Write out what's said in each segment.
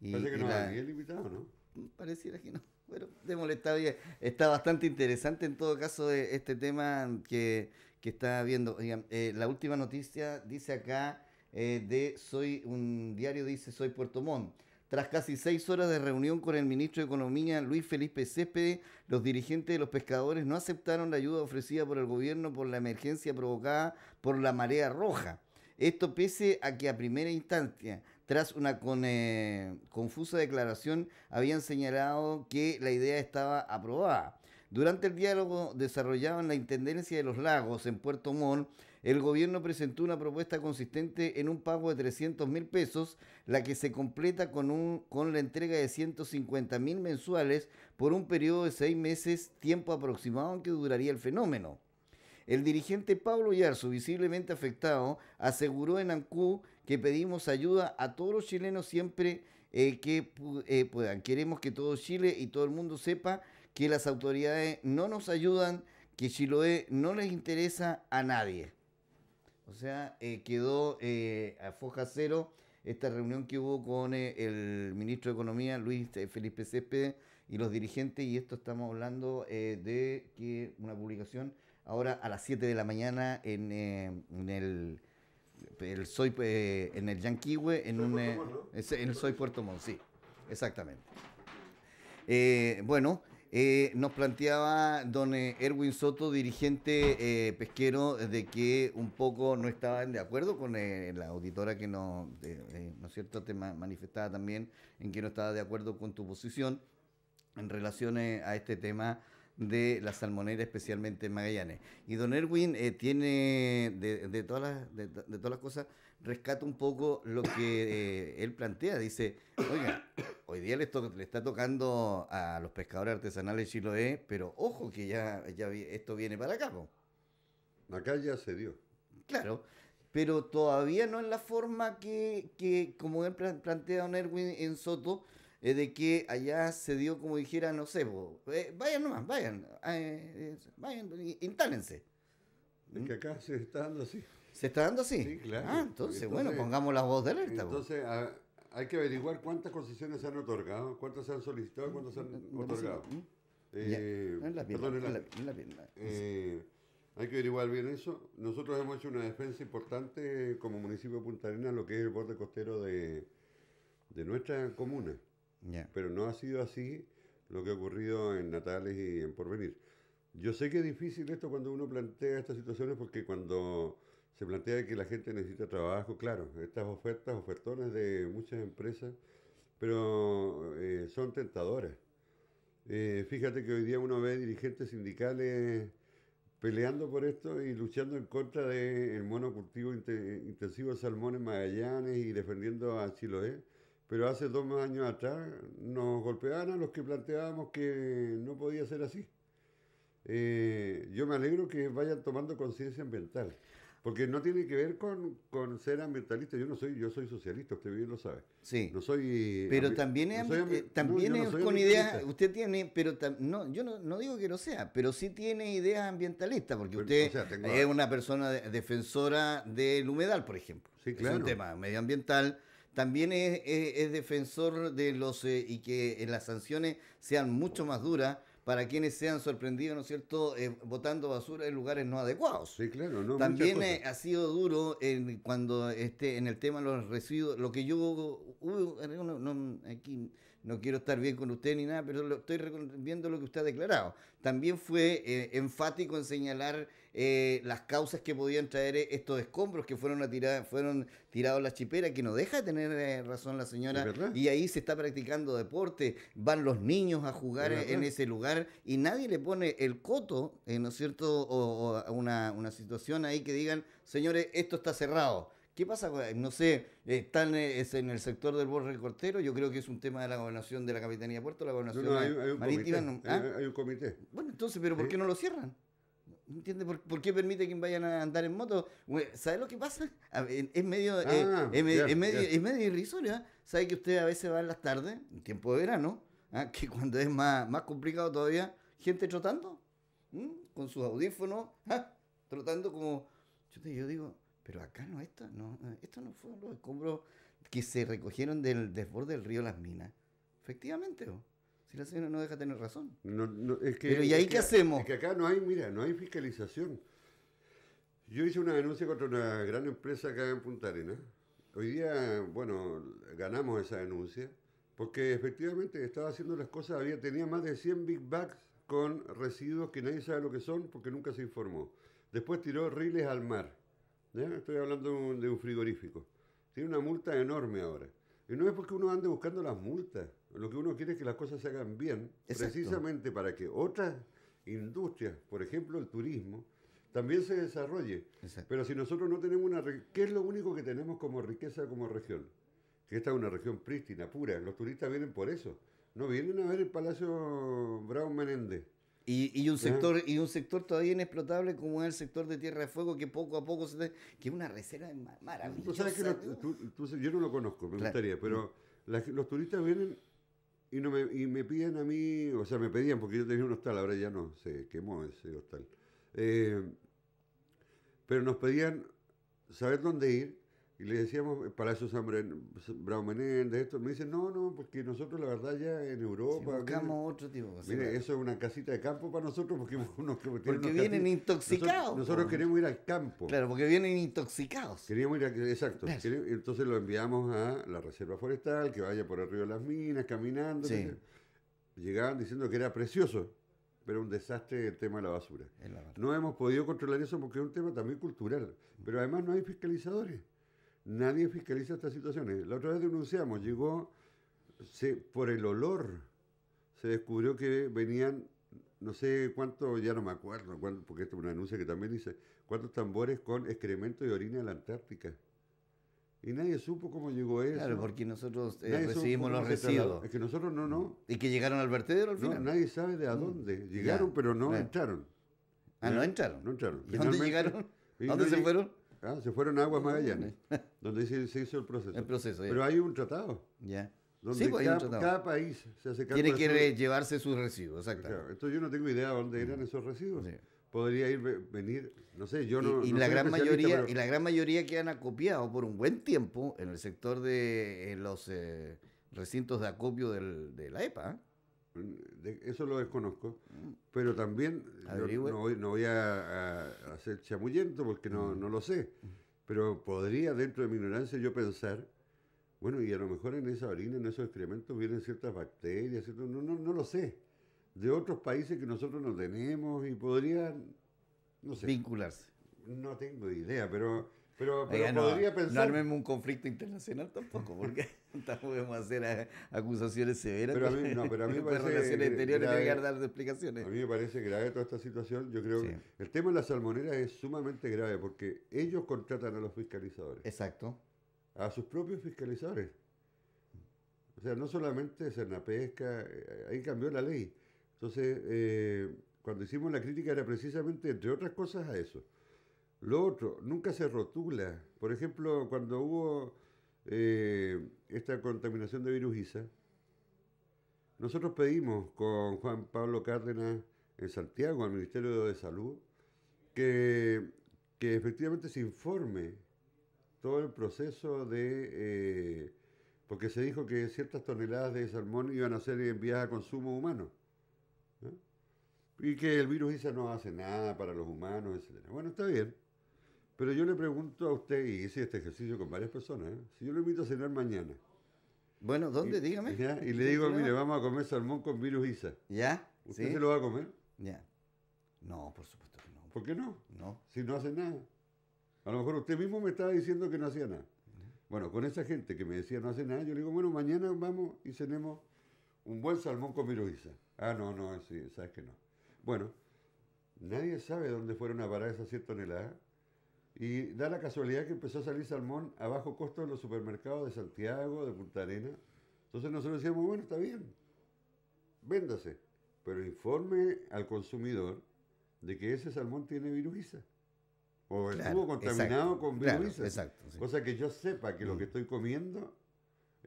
Parece que no había limitado, ¿no? Pareciera que no. Bueno, está Está bastante interesante en todo caso eh, este tema que, que está viendo. Eh, la última noticia dice acá eh, de Soy, un diario dice Soy Puerto Montt. Tras casi seis horas de reunión con el ministro de Economía, Luis Felipe Céspedes, los dirigentes de los pescadores no aceptaron la ayuda ofrecida por el gobierno por la emergencia provocada por la marea roja. Esto pese a que a primera instancia tras una eh, confusa declaración, habían señalado que la idea estaba aprobada. Durante el diálogo desarrollado en la Intendencia de los Lagos, en Puerto Montt, el gobierno presentó una propuesta consistente en un pago de 300 mil pesos, la que se completa con, con la entrega de 150 mil mensuales por un periodo de seis meses, tiempo aproximado en que duraría el fenómeno. El dirigente Pablo Yarzo, visiblemente afectado, aseguró en Ancú que pedimos ayuda a todos los chilenos siempre eh, que eh, puedan. Queremos que todo Chile y todo el mundo sepa que las autoridades no nos ayudan, que Chiloé no les interesa a nadie. O sea, eh, quedó a foja cero esta reunión que hubo con el ministro de Economía, Luis Felipe Céspedes, y los dirigentes, y esto estamos hablando de que una publicación ahora a las 7 de la mañana en el soy eh, en el Yanquihue, en un. Eh, soy Puerto Montt, sí, exactamente. Eh, bueno, nos planteaba don Erwin Soto, dirigente pesquero, de que un poco no estaban de acuerdo con la auditora que nos, ¿no es cierto?, te manifestaba también en que no estaba de acuerdo con tu posición en relación a este tema de la salmonera, especialmente en Magallanes. Y don Erwin eh, tiene, de, todas las, de, todas cosas, rescata un poco lo que eh, él plantea. Dice, oiga, hoy día le, está tocando a los pescadores artesanales de Chiloé, pero ojo que ya, ya esto viene para acá. Acá ya se dio. Claro, pero todavía no en la forma que, que como él plantea don Erwin en Soto, es de que allá se dio como dijera, no sé, eh, vayan nomás, vayan, eh, eh, vayan, instálense. Es que acá se está dando así. ¿Se está dando así? Sí, claro. Ah, entonces, bueno, pongamos la voz de alerta. Entonces, ah, hay que averiguar cuántas concesiones se han otorgado, cuántas se han solicitado, cuántas se han otorgado. la hay que averiguar bien eso. Nosotros hemos hecho una defensa importante como municipio de Punta Arenas, lo que es el borde costero de, de nuestra comuna. Pero no ha sido así lo que ha ocurrido en Natales y en Porvenir. Yo sé que es difícil esto cuando uno plantea estas situaciones porque cuando se plantea que la gente necesita trabajo, claro, estas ofertas, ofertones de muchas empresas, pero eh, son tentadoras. Eh, fíjate que hoy día uno ve dirigentes sindicales peleando por esto y luchando en contra del monocultivo intensivo de salmón Magallanes y defendiendo a Chiloé pero hace dos años atrás nos golpeaban a los que planteábamos que no podía ser así. Eh, yo me alegro que vayan tomando conciencia ambiental, porque no tiene que ver con, ser ambientalista. Yo no soy, yo soy socialista, usted bien lo sabe. Sí. No soy. Pero también es, también con ideas. Usted tiene, pero no, yo no, digo que no sea, pero sí tiene ideas ambientalistas, porque usted es una persona defensora del humedal, por ejemplo. Sí, claro. Es un tema medioambiental también es, defensor de los eh, y que las sanciones sean mucho más duras para quienes sean sorprendidos, ¿no es cierto?, votando eh, botando basura en lugares no adecuados. Sí, claro, no. También eh, ha sido duro en, cuando este, en el tema de los residuos, lo que yo, no, aquí no quiero estar bien con usted ni nada, pero lo, estoy viendo lo que usted ha declarado. También fue enfático en señalar eh, las causas que podían traer e-, estos escombros que fueron, fueron tirados a la chipera, que no deja de tener eh, razón la señora. Y ahí se está practicando deporte, van los niños a jugar e-, en ese lugar y nadie le pone el coto, eh, ¿no es cierto? O, una, una situación ahí que digan, señores, esto está cerrado. ¿Qué pasa? No sé, están en el sector del borde cortero, yo creo que es un tema de la gobernación de la Capitanía Puerto, la gobernación marítima. ¿Ah? hay, un comité. Bueno, entonces, ¿pero por qué no lo cierran? entiende por, qué permite que vayan a andar en moto? ¿Sabes lo que pasa? Es medio, irrisorio. ¿ah? ¿Sabe que usted a veces va en las tardes, en tiempo de verano, ¿ah? que cuando es más, más complicado todavía, gente trotando, con sus audífonos, ¿ah? trotando como... Yo, te, digo, pero acá no, esto no, esto no fue los escombros que se recogieron del desborde del río Las Minas. Efectivamente, si la señora no deja tener razón. Pero ¿y ahí qué hacemos? Es que acá no hay, mira, no hay fiscalización. Yo hice una denuncia contra una gran empresa acá en Punta Arena. Hoy día, bueno, ganamos esa denuncia porque efectivamente estaba haciendo las cosas, había tenía más de 100 big bags con residuos que nadie sabe lo que son porque nunca se informó. Después tiró riles al mar. Estoy hablando de un frigorífico. Tiene una multa enorme ahora. Y no es porque uno ande buscando las multas lo que uno quiere es que las cosas se hagan bien, precisamente para que otras industrias, por ejemplo el turismo, también se desarrolle. Pero si nosotros no tenemos una... ¿Qué es lo único que tenemos como riqueza como región? Que esta es una región prístina, pura. Los turistas vienen por eso. No vienen a ver el Palacio Brown Menéndez. Y, un ah. sector y un sector todavía inexplotable como es el sector de Tierra de Fuego que poco a poco se que es una reserva maravillosa. yo no lo conozco, me gustaría, pero mm. los turistas vienen y, no me, y me piden a mí, o sea, me pedían porque yo tenía un hostal, ahora ya no, se quemó ese hostal. Eh, pero nos pedían saber dónde ir y le decíamos, eh, para eso San Brown Menéndez, esto. Me dicen, no, no, porque nosotros la verdad ya en Europa. Si buscamos otro tipo. mire, eso es una casita de campo para nosotros porque Porque vienen intoxicados. Nosotros, queremos ir al campo. Claro, porque vienen intoxicados. Queríamos ir exacto. entonces lo enviamos a la reserva forestal, que vaya por río de las minas, caminando. Llegaban diciendo que era precioso pero un desastre el tema de la basura. no hemos podido controlar eso porque es un tema también cultural, pero además no hay fiscalizadores nadie fiscaliza estas situaciones. La otra vez denunciamos, llegó por el olor, se descubrió que venían, no sé cuánto, ya no me acuerdo, cuánto, porque esta es una denuncia que también dice, cuántos tambores con excremento de orina de la Antártica. Y nadie supo cómo llegó eso. Claro, porque nosotros eh, recibimos los residuos. Es que nosotros no, no. ¿Y que llegaron al vertedero al final? No, nadie sabe de a mm. dónde. Llegaron, pero no entraron. Ah, ¿no entraron? No entraron. ¿Y dónde llegaron? dónde se fueron? Ah, se fueron a Aguas ah, Magallanes, donde se, hizo el proceso. El proceso, Pero hay un tratado. Ya. Donde sí, cada, pues, hay un tratado. cada, país se hace Tiene que llevarse sus residuos, exacto Claro. Entonces yo no tengo idea de dónde mm. eran esos residuos. Podría ir, venir, no sé, yo no. Y, y la gran mayoría, y la gran mayoría quedan acopiados por un buen tiempo en el sector de los eh, recintos de acopio del, de la EPA. ¿eh? De, eso lo desconozco, pero también no, voy a, hacer chamuyento porque no, no lo sé, pero podría dentro de mi ignorancia yo pensar, bueno, y a lo mejor en esa orina, en esos excrementos vienen ciertas bacterias, no, no, no lo sé, de otros países que nosotros no tenemos y podrían, Vincularse. No tengo idea, pero, pero, podría pensar... No armemos un conflicto internacional tampoco, porque... podemos hacer acusaciones severas. Pero a mí, no, pero a mí me parece dar explicaciones. A mí me parece grave toda esta situación. Yo creo que el tema de la salmonera es sumamente grave porque ellos contratan a los fiscalizadores. Exacto. A sus propios fiscalizadores. O sea, no solamente Pesca. Eh, ahí cambió la ley. Entonces, eh, cuando hicimos la crítica era precisamente, entre otras cosas, a eso. Lo otro, nunca se rotula. Por ejemplo, cuando hubo eh, esta contaminación de virus ISA, nosotros pedimos con Juan Pablo Cárdenas en Santiago, al Ministerio de Salud, que, que efectivamente se informe todo el proceso de... Eh, porque se dijo que ciertas toneladas de salmón iban a ser enviadas a consumo humano. Y que el virus ISA no hace nada para los humanos, etc. Bueno, está bien. Pero yo le pregunto a usted, y hice este ejercicio con varias personas, ¿eh? si yo lo invito a cenar mañana. Bueno, ¿dónde? Dígame. ¿ya? Y le digo, mire, vamos a comer salmón con virus Isa. ¿Ya? ¿Usted se lo va a comer? Ya. No, por supuesto que no. ¿Por qué no? No. Si no hace nada. A lo mejor usted mismo me estaba diciendo que no hacía nada. Bueno, con esa gente que me decía no hace nada, yo le digo, bueno, mañana vamos y cenemos un buen salmón con viruiza. Ah, no, no, sí, sabes que no. Bueno, nadie sabe dónde fueron a parar esas 100 toneladas y da la casualidad que empezó a salir salmón a bajo costo en los supermercados de Santiago, de Punta Arena. Entonces nosotros decíamos, bueno, está bien, véndase, pero informe al consumidor de que ese salmón tiene viruiza. O estuvo contaminado con viruiza. exacto, Cosa que yo sepa que lo que estoy comiendo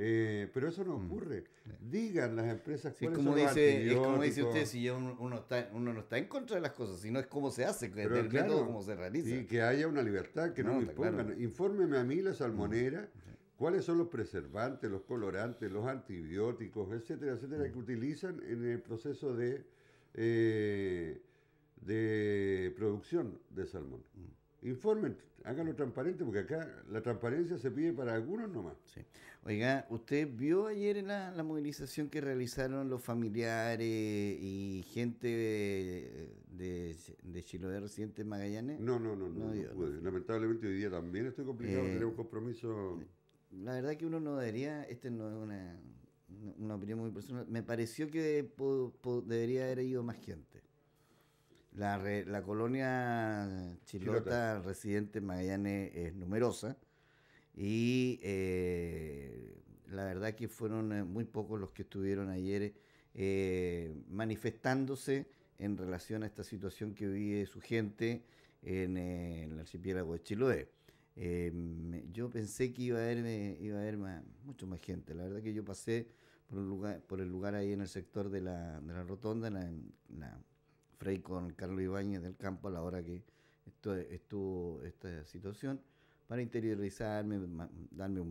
eh, pero eso no mm. ocurre. Digan las empresas como dice, Es como dice usted, si uno, está, uno no está en contra de las cosas, sino es cómo se hace, determinado cómo se realiza. Y que haya una libertad, que no, me Infórmeme a mí la salmonera, mm, cuáles son los preservantes, los colorantes, los antibióticos, etcétera, etcétera, mm. que utilizan en el proceso de, eh, de producción de salmón. Informen, háganlo transparente, porque acá la transparencia se pide para algunos nomás. Sí. Oiga, ¿usted vio ayer la, la movilización que realizaron los familiares y gente de, eh, de, de Chiloé reciente Magallanes? No, no, no, no, Lamentablemente hoy día también estoy complicado, eh, un compromiso. La verdad que uno no debería, esta no es una, una opinión muy personal, me pareció que debería haber ido más gente. La, colonia chilota, residente residente Magallanes es numerosa y eh, la verdad que fueron eh, muy pocos los que estuvieron ayer eh, manifestándose en relación a esta situación que vive su gente en, el archipiélago de Chiloé. yo pensé que iba a haber, iba a haber mucho más gente. La verdad que yo pasé por, el lugar ahí en el sector de la, rotonda, en la Frey con Carlos Ibáñez del campo a la hora que esto, estuvo esta situación, para interiorizarme, darme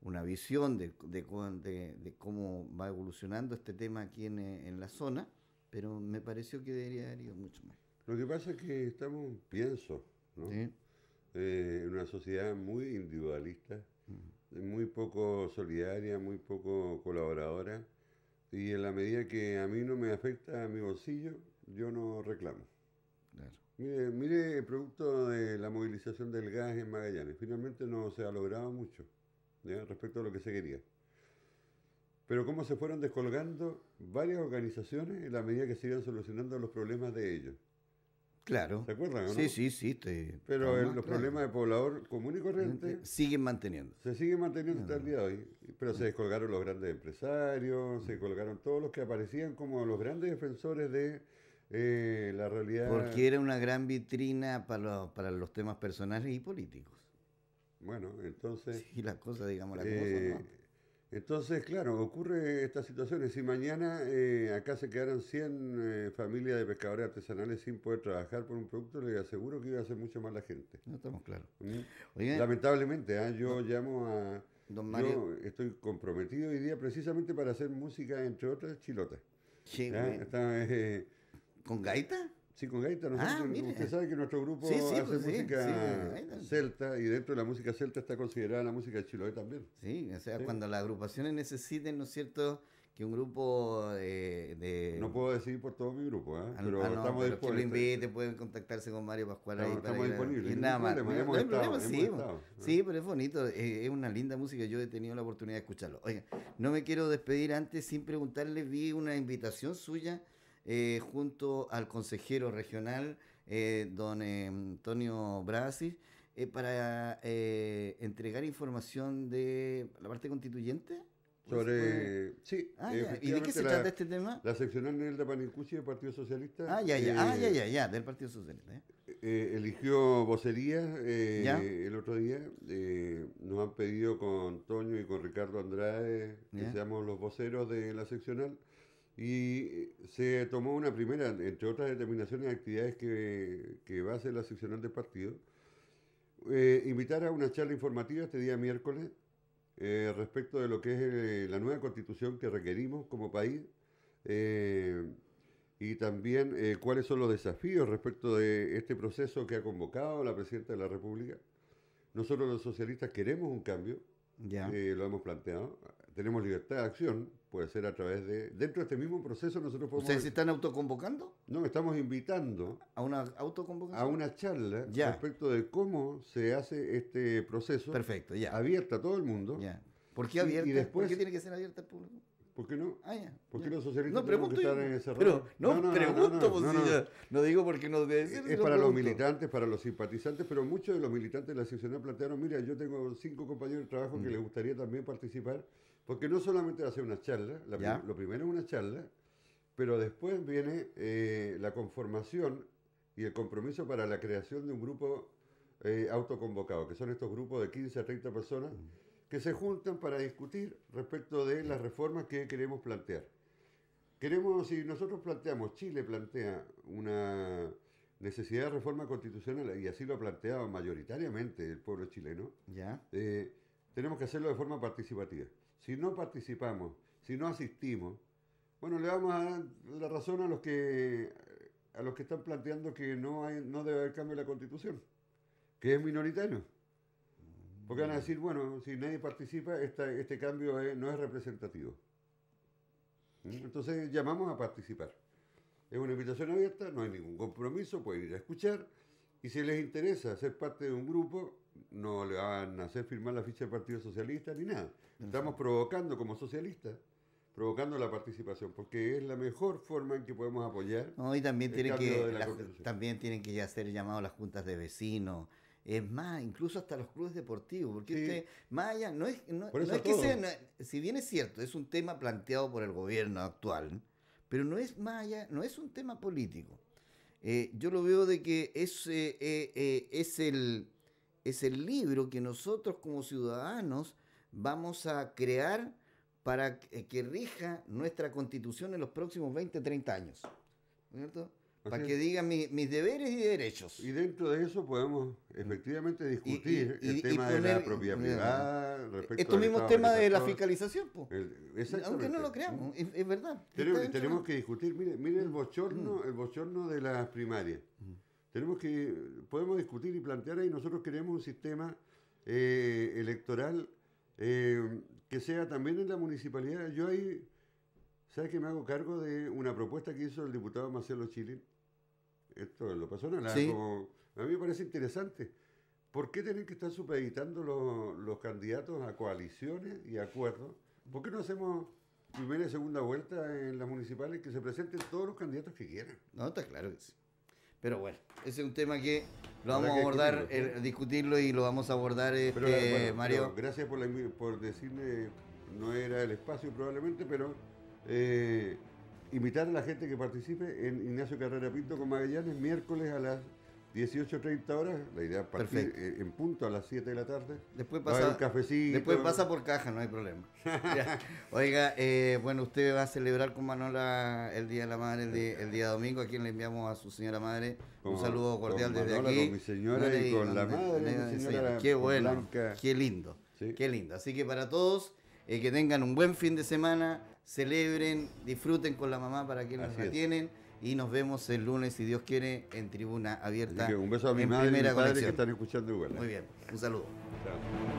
una visión de, de, de, cómo va evolucionando este tema aquí en, eh, en la zona, pero me pareció que debería haber ido mucho más. Lo que pasa es que estamos, pienso, ¿no? Eh, una sociedad muy individualista, muy poco solidaria, muy poco colaboradora, y en la medida que a mí no me afecta a mi bolsillo, yo no reclamo. Mire, mire, producto de la movilización del gas en Magallanes, finalmente no se ha logrado mucho respecto a lo que se quería. Pero cómo se fueron descolgando varias organizaciones en la medida que se iban solucionando los problemas de ellos. Claro. ¿Se acuerdan? Sí, sí, sí. Te... Pero los problemas de poblador común y corriente. Eh, eh, siguen manteniendo. Se siguen manteniendo hasta el día de hoy. Pero se mm. descolgaron los grandes empresarios, se mm. colgaron todos los que aparecían como los grandes defensores de eh, la realidad. Porque era una gran vitrina para, para los temas personales y políticos. Bueno, entonces. Y las cosas, digamos, las eh, Entonces, claro, ocurre estas situaciones. Si mañana eh, acá se quedaran 100 eh, familias de pescadores artesanales sin poder trabajar por un producto, le aseguro que iba a hacer mucho más la gente. No estamos claros. Mm. Lamentablemente, ah, yo llamo a. Don Mario. estoy comprometido hoy día precisamente para hacer música, entre otras, chilotas. Sí, ah, Esta Está, ¿Con gaita? Sí, con gaita. Nosotros, ah, mire. usted sabe que nuestro grupo hace pues, música celta y dentro de la música celta está considerada la música de Chiloé también. Sí, o sea, cuando las agrupaciones necesiten, ¿no es cierto?, que un grupo eh, de, No puedo decir por todo mi grupo, ¿eh? Ah, pero ah, estamos disponibles. Que lo invite, pueden contactarse con Mario Pascual ahí. estamos disponibles. nada más. sí, pues. sí, pero es bonito, es una linda música, yo he tenido la oportunidad de escucharlo. Oiga, no me quiero despedir antes sin preguntarle, vi una invitación suya eh, junto al consejero regional, eh, don eh, Antonio Brasis, para entregar información de la parte constituyente. Sobre. Sí. Ah, ¿Y de qué se trata este tema? La seccional de Panincucci del Partido Socialista. Ah, ah, ya, ya, ya, del Partido Socialista. eligió vocería el otro día. nos han pedido con Toño y con Ricardo Andrade que seamos los voceros de la seccional. Y se tomó una primera, entre otras determinaciones y actividades que, va a hacer la seccional del partido, eh, invitar a una charla informativa este día miércoles eh, respecto de lo que es eh, la nueva constitución que requerimos como país y también cuáles son los desafíos respecto de este proceso que ha convocado la Presidenta de la República. Nosotros los socialistas queremos un cambio, ya. lo hemos planteado, tenemos libertad de acción, puede ser a través de... Dentro de este mismo proceso nosotros podemos... ¿Ustedes se están autoconvocando? No, estamos invitando... ¿A una autoconvocación? A una charla respecto de cómo se hace este proceso. Perfecto, ya. Abierta a todo el mundo. Ya. ¿Por qué abierta? Y, después, tiene que ser abierta al público? ¿Por qué no? Ah, ¿Por qué los socialistas no, pregunto, que estar en esa pero, no, pregunto, no, pues, digo porque no debe ser... Es, para los militantes, para los simpatizantes, pero muchos de los militantes de la sociedad plantearon, mira, yo tengo cinco compañeros de trabajo que mm. les gustaría también participar porque no solamente ser una charla, lo primero es una charla, pero después viene eh, la conformación y el compromiso para la creación de un grupo eh, autoconvocado, que son estos grupos de 15 a 30 personas que se juntan para discutir respecto de las reformas que queremos plantear. Queremos, si nosotros planteamos, Chile plantea una necesidad de reforma constitucional, y así lo ha planteado mayoritariamente el pueblo chileno, ¿Ya? Eh, tenemos que hacerlo de forma participativa. Si no participamos, si no asistimos, bueno, le vamos a dar la razón a los que a los que están planteando que no no debe haber cambio en la Constitución, que es minoritario. Porque van a decir, bueno, si nadie participa, este cambio no es representativo. ¿Mm? Entonces llamamos a participar. Es una invitación abierta, no hay ningún compromiso, puede ir a escuchar, y si les interesa ser parte de un grupo, no le van a hacer firmar la ficha del Partido Socialista ni nada. Estamos provocando como socialistas provocando la participación, porque es la mejor forma en que podemos apoyar. No, y también tienen que también tienen que ya llamado llamados las juntas de vecinos. Es más, incluso hasta los clubes deportivos, porque este no es, no, es que sea, si bien es cierto, es un tema planteado por el gobierno actual, pero no es no es un tema político. Eh, yo lo veo de que es, eh, eh, es, el, es el libro que nosotros como ciudadanos vamos a crear para que, que rija nuestra constitución en los próximos 20, 30 años. ¿Cierto? para que digan mis deberes y derechos. Y dentro de eso podemos efectivamente discutir el tema de la propia privada. Eh, estos mismos temas de la fiscalización, pues aunque no lo creamos, es, verdad. Tenemos, que discutir, mire, mire el mm. bochorno, mm. el bochorno de las primarias. Mm. Tenemos que, podemos discutir y plantear ahí, nosotros queremos un sistema eh, electoral eh, que sea también en la municipalidad. Yo ahí, ¿sabes que me hago cargo de una propuesta que hizo el diputado Marcelo Chilin? esto es lo personal, ¿ah? ¿Sí? a mí me parece interesante. ¿Por qué tienen que estar supeditando los, candidatos a coaliciones y acuerdos? ¿Por qué no hacemos primera y segunda vuelta en las municipales que se presenten todos los candidatos que quieran. No, está claro sí. Pero bueno, ese es un tema que lo vamos a abordar, eh, discutirlo y lo vamos a abordar, este, Mario. gracias por, la, decirme, no era el espacio probablemente, pero eh, invitar a la gente que participe en Ignacio Carrera Pinto con Magallanes miércoles a las 18.30 horas, la idea es partir eh, en punto a las 7 de la tarde. Después pasa, Después pasa por caja, no hay problema. Oiga, eh, bueno, usted va a celebrar con Manola el Día de la Madre, el día, domingo, a quien le enviamos a su señora madre un saludo cordial desde aquí. Con mi señora y con, la madre. qué bueno, qué lindo, qué lindo. Así que para todos, eh, que tengan un buen fin de semana celebren, disfruten con la mamá para que nos la tienen. Y nos vemos el lunes, si Dios quiere, en tribuna abierta. un beso a mi madre mi padre que están escuchando igual. ¿eh? Muy bien, un saludo.